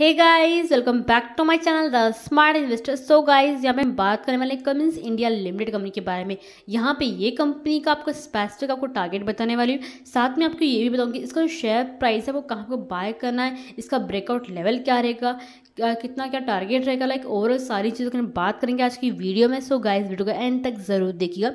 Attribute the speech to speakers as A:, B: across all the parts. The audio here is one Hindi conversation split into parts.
A: hey guys welcome back to my channel the smart investor so guys यहाँ पे हम बात करने वाले कमिंस इंडिया लिमिटेड कंपनी के बारे में यहाँ पे ये कंपनी का आपको स्पेसिफिक आपको टारगेट बताने वाली हूँ साथ में आपको ये भी बताऊँगी इसका जो शेयर प्राइस है वो कहाँ को बाय करना है इसका ब्रेकआउट लेवल क्या रहेगा कितना क्या टारगेट रहेगा लाइक ओवरऑल सारी चीज़ों की बात करेंगे आज की वीडियो में सो गाइज वीडियो का एंड तक ज़रूर देखिएगा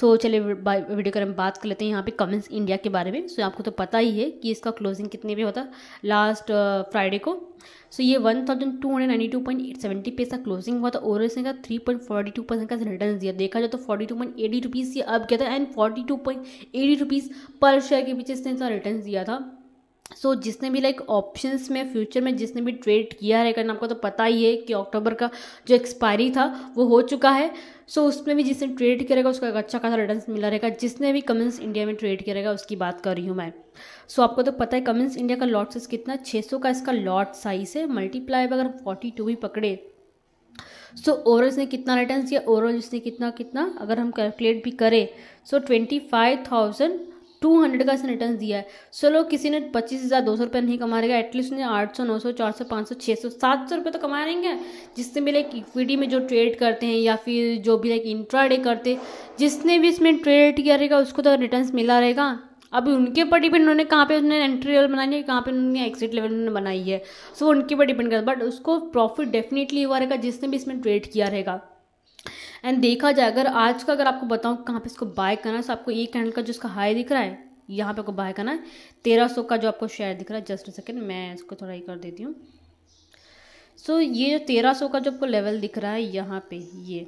A: सो so, चलिए वीडियो कर हम बात कर लेते हैं यहाँ पे कमेंस इंडिया के बारे में सो so, आपको तो पता ही है कि इसका क्लोजिंग कितने पे होता लास्ट फ्राइडे uh, को सो so, ये one thousand two hundred ninety two point eight seventy पे इसका क्लोजिंग हुआ था और इसने का three point forty two percent का रिटर्न दिया देखा जाए तो forty two point eighty rupees ये अब गया था and forty two point eighty rupees पर शेयर के पीछे इसने इसका रिटर्न दिया था सो so, जिसने भी लाइक like, ऑप्शंस में फ्यूचर में जिसने भी ट्रेड किया है करना आपको तो पता ही है कि अक्टूबर का जो एक्सपायरी था वो हो चुका है सो so, उसमें भी जिसने ट्रेड करेगा उसका उसका अच्छा खासा रिटर्न मिला रहेगा जिसने भी कमेंस इंडिया में ट्रेड करेगा उसकी बात कर रही हूँ मैं सो so, आपको तो पता है कमेंस इंडिया का लॉट साइज कितना सौ का इसका लॉट साइज है मल्टीप्लाई अगर फोर्टी टू भी पकड़े सो so, ओवरऑल इसने कितना रिटर्न दिया ओवरऑल इसने कितना कितना अगर हम कैलकुलेट भी करें so twenty five thousand two hundred का इसने रिटर्न दिया है चलो किसी ने पच्चीस हज़ार दो सौ रुपये नहीं कमा रहेगा एटलीस्ट उसने आठ सौ नौ सौ चार सौ पाँच सौ छः सौ सात सौ रुपये तो कमा रहेंगे जिससे भी लाइक इक्विटी में जो ट्रेड करते हैं या फिर जो भी लाइक इंट्रा डे करते जिसने भी इसमें ट्रेड किया रहेगा उसको तो रिटर्न मिला रहेगा अभी उनके ऊपर डिपेंड उन्होंने कहाँ पे उन्होंने एंट्री लेवल बनाई है कहाँ पे उन्होंने एक्सिट लेवल उन्होंने बनाई है सो उनके ऊपर डिपेंड करता है बट उसको प्रॉफिट डेफिनेटली हुआ रहेगा जिसने भी इसमें ट्रेड किया रहेगा एंड देखा जाए अगर आज का अगर आपको बताऊँ कहाँ पे इसको बाय करना है तो आपको एक कैंडल का जो इसका हाई दिख रहा है यहाँ पे आपको बाय करना है तेरह सौ का जो आपको शेयर दिख रहा है जस्ट सेकेंड मैं इसको थोड़ा ही कर देती हूँ सो so, ये जो तेरह सौ का जो आपको लेवल दिख रहा है यहाँ पे ये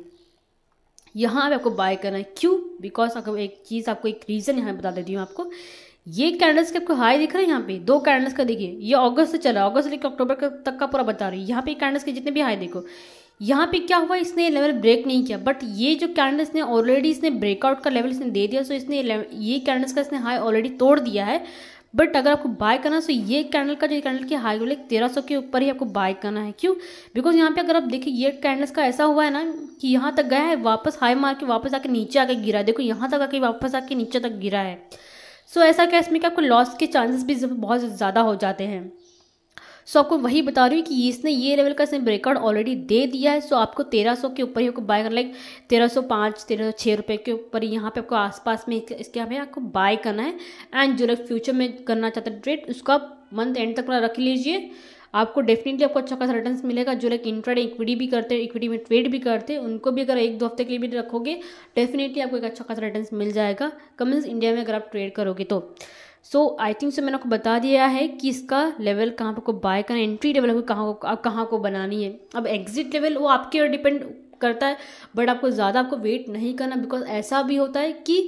A: यहाँ पे आपको बाय करना है क्यों बिकॉज आपको एक चीज़ आपको एक रीज़न यहाँ बता देती हूँ आपको ये कैंडल्स के आपको हाई दिख रहा है यहाँ पे दो कैंडल्स का देखिए ये अगस्त से चला अगस्त से लेकर अक्टूबर तक का पूरा बता रही है यहाँ पे कैंडल्स के जितने भी हाई देखो यहाँ पे क्या हुआ इसने लेवल ब्रेक नहीं किया बट ये जो कैंडल इसने ऑलरेडी इसने ब्रेकआउट का लेवल इसने दे दिया सो इसने ये कैंडल्स का इसने हाई ऑलरेडी तोड़ दिया है बट अगर आपको बाय करना है तो ये कैंडल का जो कैंडल की हाई वाले तेरह सौ के ऊपर ही आपको बाय करना है क्यों बिकॉज यहाँ पे अगर आप देखिए ये कैंडल्स का ऐसा हुआ है ना कि यहाँ तक गया है वापस हाई मार के वापस आके नीचे आके गिरा देखो यहाँ तक आके वापस आके नीचे तक गिरा है सो ऐसा क्या इसमें कि आपको लॉस के चांसेस भी बहुत ज़्यादा हो जाते हैं सो आपको वही बता रही हूँ कि इसने ये लेवल का इसने ब्रेकआउट ऑलरेडी दे दिया है सो आपको तेरह सौ के ऊपर ही आपको बाय करना लाइक तेरह सौ पाँच तेरह सौ छः रुपये के ऊपर यहाँ पे आपको आसपास में इसके हमें आपको बाय करना है एंड जो लोग फ्यूचर में करना चाहते हैं ट्रेड उसको आप मंथ एंड तक रख लीजिए आपको डेफिनेटली आपको अच्छा खासा रिटर्न मिलेगा जो लोग इंट्राडे इक्विटी भी करते हैं इक्विटी में ट्रेड भी करते हैं उनको भी अगर एक दो हफ्ते के लिए भी रखोगे डेफिनेटली आपको एक अच्छा खासा रिटर्न मिल जाएगा कमिंस इंडिया में अगर आप ट्रेड करोगे तो सो आई थिंक सो मैंने आपको बता दिया है कि इसका लेवल कहाँ पर को बाय करना एंट्री लेवल आपको कहाँ को कहाँ को बनानी है अब एग्जिट लेवल वो आपके ऊपर डिपेंड करता है बट आपको ज़्यादा आपको वेट नहीं करना बिकॉज ऐसा भी होता है कि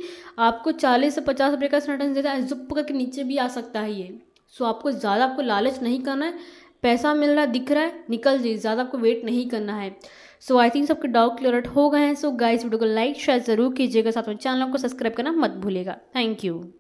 A: आपको 40 से 50 रुपये का रिटर्न देता है जुप करके नीचे भी आ सकता है ये सो आपको ज़्यादा आपको लालच नहीं करना है पैसा मिल रहा है दिख रहा है निकल जाइए ज़्यादा आपको वेट नहीं करना है सो आई थिंक सबके डाउट क्लियर हो गए हैं सो गाइस वीडियो को लाइक शेयर ज़रूर कीजिएगा साथ में चैनल को सब्सक्राइब करना मत भूलेगा थैंक यू